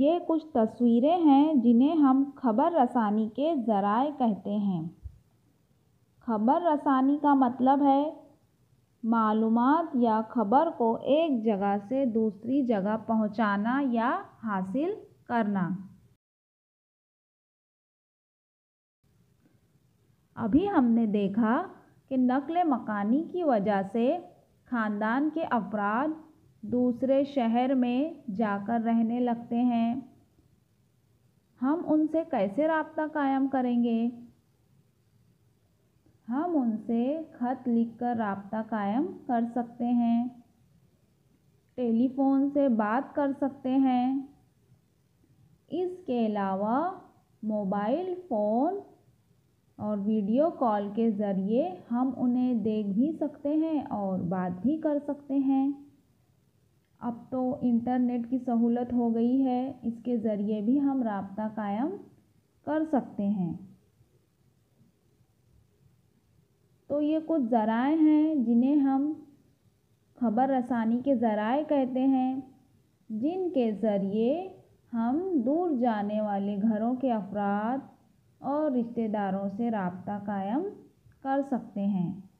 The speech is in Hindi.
ये कुछ तस्वीरें हैं जिन्हें हम खबर रसानी के ज़राए कहते हैं खबर रसानी का मतलब है मालूम या खबर को एक जगह से दूसरी जगह पहुंचाना या हासिल करना अभी हमने देखा कि नकल मकानी की वजह से ख़ानदान के अफराद दूसरे शहर में जाकर रहने लगते हैं हम उनसे कैसे रबता कायम करेंगे हम उनसे ख़त लिखकर रबता कायम कर सकते हैं टेलीफोन से बात कर सकते हैं इसके अलावा मोबाइल फ़ोन और वीडियो कॉल के ज़रिए हम उन्हें देख भी सकते हैं और बात भी कर सकते हैं अब तो इंटरनेट की सहूलत हो गई है इसके ज़रिए भी हम रबता कायम कर सकते हैं तो ये कुछ ज़राए हैं जिन्हें हम खबर रसानी के ज़राए कहते हैं जिनके ज़रिए हम दूर जाने वाले घरों के अफराद और रिश्तेदारों से रबता कायम कर सकते हैं